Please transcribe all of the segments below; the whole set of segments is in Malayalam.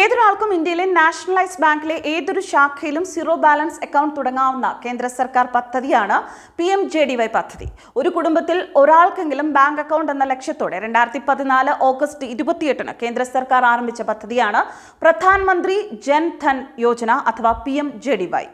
ഏതൊരാൾക്കും ഇന്ത്യയിലെ നാഷണലൈസ്ഡ് ബാങ്കിലെ ഏതൊരു ശാഖയിലും സീറോ ബാലൻസ് അക്കൗണ്ട് തുടങ്ങാവുന്ന കേന്ദ്ര സർക്കാർ പദ്ധതിയാണ് P M J D Y പദ്ധതി ഒരു കുടുംബത്തിൽ ഒരാൾക്കെങ്കിലും ബാങ്ക് അക്കൗണ്ട് എന്ന ലക്ഷ്യത്തോടെ രണ്ടായിരത്തി പതിനാല് ഓഗസ്റ്റ് ഇരുപത്തിയെട്ടിന് കേന്ദ്ര സർക്കാർ ആരംഭിച്ച പദ്ധതിയാണ് പ്രധാനമന്ത്രി ജൻധൻ യോജന അഥവാ P M J D Y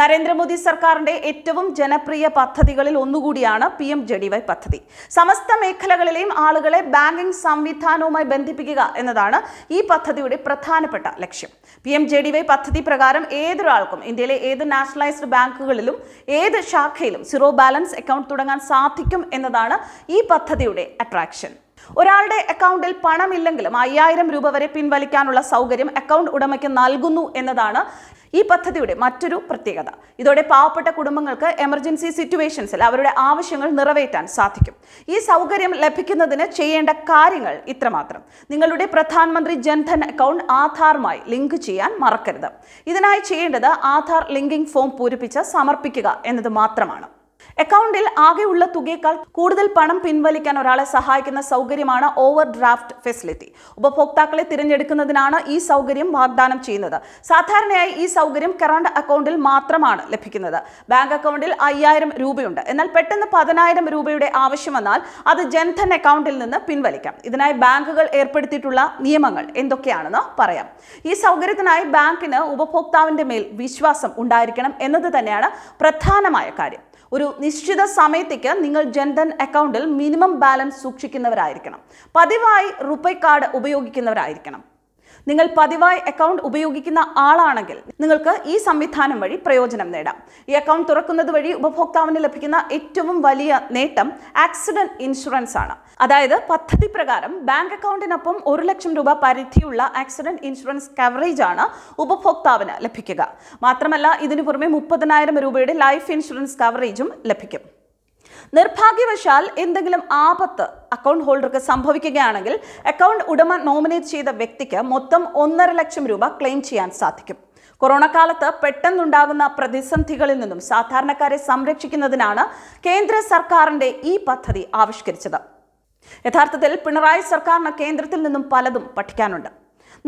Narendra Modi സർക്കാരിന്റെ ഏറ്റവും ജനപ്രിയ പദ്ധതികളിൽ ഒന്നുകൂടിയാണ് P M J D Y പദ്ധതി സമസ്ത മേഖലകളിലെയും ആളുകളെ ബാങ്കിംഗ് സംവിധാനവുമായി ബന്ധിപ്പിക്കുക എന്നതാണ് ഈ പദ്ധതിയുടെ പ്രധാനപ്പെട്ട ലക്ഷ്യം P M J D Y പദ്ധതി പ്രകാരം ഏതൊരാൾക്കും ഇന്ത്യയിലെ ഏത് നാഷണലൈസ്ഡ് ബാങ്കുകളിലും ഏത് ശാഖയിലും സീറോ ബാലൻസ് അക്കൗണ്ട് തുടങ്ങാൻ സാധിക്കും എന്നതാണ് ഈ പദ്ധതിയുടെ അട്രാക്ഷൻ ഒരാളുടെ അക്കൗണ്ടിൽ പണമില്ലെങ്കിലും അയ്യായിരം രൂപ വരെ പിൻവലിക്കാനുള്ള സൗകര്യം അക്കൗണ്ട് ഉടമയ്ക്ക് നൽകുന്നു എന്നതാണ് ഈ പദ്ധതിയുടെ മറ്റൊരു പ്രത്യേകത ഇതോടെ പാവപ്പെട്ട കുടുംബങ്ങൾക്ക് എമർജൻസി സിറ്റുവേഷൻസിൽ അവരുടെ ആവശ്യങ്ങൾ നിറവേറ്റാൻ സാധിക്കും ഈ സൗകര്യം ലഭിക്കുന്നതിന് ചെയ്യേണ്ട കാര്യങ്ങൾ ഇത്രമാത്രം നിങ്ങളുടെ പ്രധാനമന്ത്രി ജൻധൻ അക്കൗണ്ട് ആധാറുമായി ലിങ്ക് ചെയ്യാൻ മറക്കരുത് ഇതിനായി ചെയ്യേണ്ടത് ആധാർ ലിങ്കിംഗ് ഫോം പൂരിപ്പിച്ച് സമർപ്പിക്കുക എന്നത് മാത്രമാണ് അക്കൗണ്ടിൽ ആകെയുള്ള തുകയേക്കാൾ കൂടുതൽ പണം പിൻവലിക്കാൻ ഒരാളെ സഹായിക്കുന്ന സൗകര്യമാണ് ഓവർ ഡ്രാഫ്റ്റ് ഫെസിലിറ്റി ഉപഭോക്താക്കളെ തിരഞ്ഞെടുക്കുന്നതിനാണ് ഈ സൗകര്യം വാഗ്ദാനം ചെയ്യുന്നത് സാധാരണയായി ഈ സൗകര്യം കറണ്ട് അക്കൗണ്ടിൽ മാത്രമാണ് ലഭിക്കുന്നത് ബാങ്ക് അക്കൗണ്ടിൽ അയ്യായിരം രൂപയുണ്ട് എന്നാൽ പെട്ടെന്ന് പതിനായിരം രൂപയുടെ ആവശ്യം വന്നാൽ അത് ജൻധൻ അക്കൗണ്ടിൽ നിന്ന് പിൻവലിക്കാം ഇതിനായി ബാങ്കുകൾ ഏർപ്പെടുത്തിയിട്ടുള്ള നിയമങ്ങൾ എന്തൊക്കെയാണെന്ന് പറയാം ഈ സൗകര്യത്തിനായി ബാങ്കിന് ഉപഭോക്താവിന്റെ മേൽ വിശ്വാസം ഉണ്ടായിരിക്കണം എന്നത് തന്നെയാണ് പ്രധാനമായ കാര്യം ഒരു നിശ്ചിത സമയത്തേക്ക് നിങ്ങൾ ജൻധൻ അക്കൗണ്ടിൽ മിനിമം ബാലൻസ് സൂക്ഷിക്കുന്നവരായിരിക്കണം പതിവായി റുപ്പേ കാർഡ് ഉപയോഗിക്കുന്നവരായിരിക്കണം നിങ്ങൾ പതിവായി അക്കൗണ്ട് ഉപയോഗിക്കുന്ന ആളാണെങ്കിൽ നിങ്ങൾക്ക് ഈ സംവിധാനം വഴി പ്രയോജനം നേടാം ഈ അക്കൗണ്ട് തുറക്കുന്നത് വഴി ഉപഭോക്താവിന് ലഭിക്കുന്ന ഏറ്റവും വലിയ നേട്ടം ആക്സിഡന്റ് ഇൻഷുറൻസ് ആണ് അതായത് പദ്ധതി പ്രകാരം ബാങ്ക് അക്കൗണ്ടിനൊപ്പം ഒരു ലക്ഷം രൂപ പരിധിയുള്ള ആക്സിഡന്റ് ഇൻഷുറൻസ് കവറേജ് ആണ് ഉപഭോക്താവിന് ലഭിക്കുക മാത്രമല്ല ഇതിനു പുറമെ മുപ്പതിനായിരം രൂപയുടെ ലൈഫ് ഇൻഷുറൻസ് കവറേജും ലഭിക്കും നിർഭാഗ്യവശാൽ എന്തെങ്കിലും ആപത്ത് അക്കൗണ്ട് ഹോൾഡർക്ക് സംഭവിക്കുകയാണെങ്കിൽ അക്കൗണ്ട് ഉടമ നോമിനേറ്റ് ചെയ്ത വ്യക്തിക്ക് മൊത്തം ഒന്നര ലക്ഷം രൂപ ക്ലെയിം ചെയ്യാൻ സാധിക്കും കൊറോണ കാലത്ത് പെട്ടെന്നുണ്ടാകുന്ന പ്രതിസന്ധികളിൽ നിന്നും സാധാരണക്കാരെ സംരക്ഷിക്കുന്നതിനാണ് കേന്ദ്ര സർക്കാരിന്റെ ഈ പദ്ധതി ആവിഷ്കരിച്ചത് യഥാർത്ഥത്തിൽ പിണറായി സർക്കാരിന് കേന്ദ്രത്തിൽ നിന്നും പലതും പഠിക്കാനുണ്ട്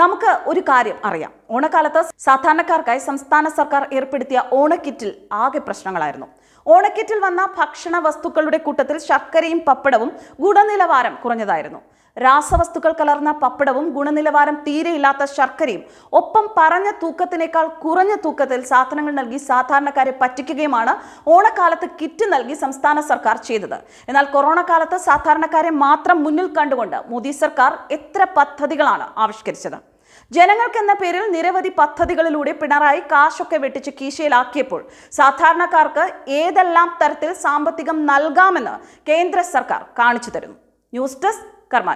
നമുക്ക് ഒരു കാര്യം അറിയാം ഓണക്കാലത്ത് സാധാരണക്കാർക്കായി സംസ്ഥാന സർക്കാർ ഏർപ്പെടുത്തിയ ഓണക്കിറ്റിൽ ആകെ പ്രശ്നങ്ങളായിരുന്നു ഓണക്കിറ്റിൽ വന്ന ഭക്ഷണ വസ്തുക്കളുടെ കൂട്ടത്തിൽ ശർക്കരയും പപ്പടവും ഗുണനിലവാരം കുറഞ്ഞതായിരുന്നു രാസവസ്തുക്കൾ കലർന്ന പപ്പടവും ഗുണനിലവാരം തീരെയില്ലാത്ത ശർക്കരയും ഒപ്പം പറഞ്ഞ തൂക്കത്തിനേക്കാൾ കുറഞ്ഞ തൂക്കത്തിൽ സാധനങ്ങൾ നൽകി സാധാരണക്കാരെ പറ്റിക്കുകയുമാണ് ഓണക്കാലത്ത് കിറ്റ് നൽകി സംസ്ഥാന സർക്കാർ ചെയ്തത് എന്നാൽ കൊറോണ കാലത്ത് സാധാരണക്കാരെ മാത്രം മുന്നിൽ കണ്ടുകൊണ്ട് മോദി സർക്കാർ എത്ര പദ്ധതികളാണ് ആവിഷ്കരിച്ചത് ജനങ്ങൾക്കെന്ന പേരിൽ നിരവധി പദ്ധതികളിലൂടെ പിണറായി കാശൊക്കെ വെട്ടിച്ച് കീശയിലാക്കിയപ്പോൾ സാധാരണക്കാർക്ക് ഏതെല്ലാം തരത്തിൽ സാമ്പത്തികം നൽകാമെന്ന് കേന്ദ്ര സർക്കാർ കാണിച്ചു തരുന്നു ന്യൂസ് ഡെസ്ക് കർമാ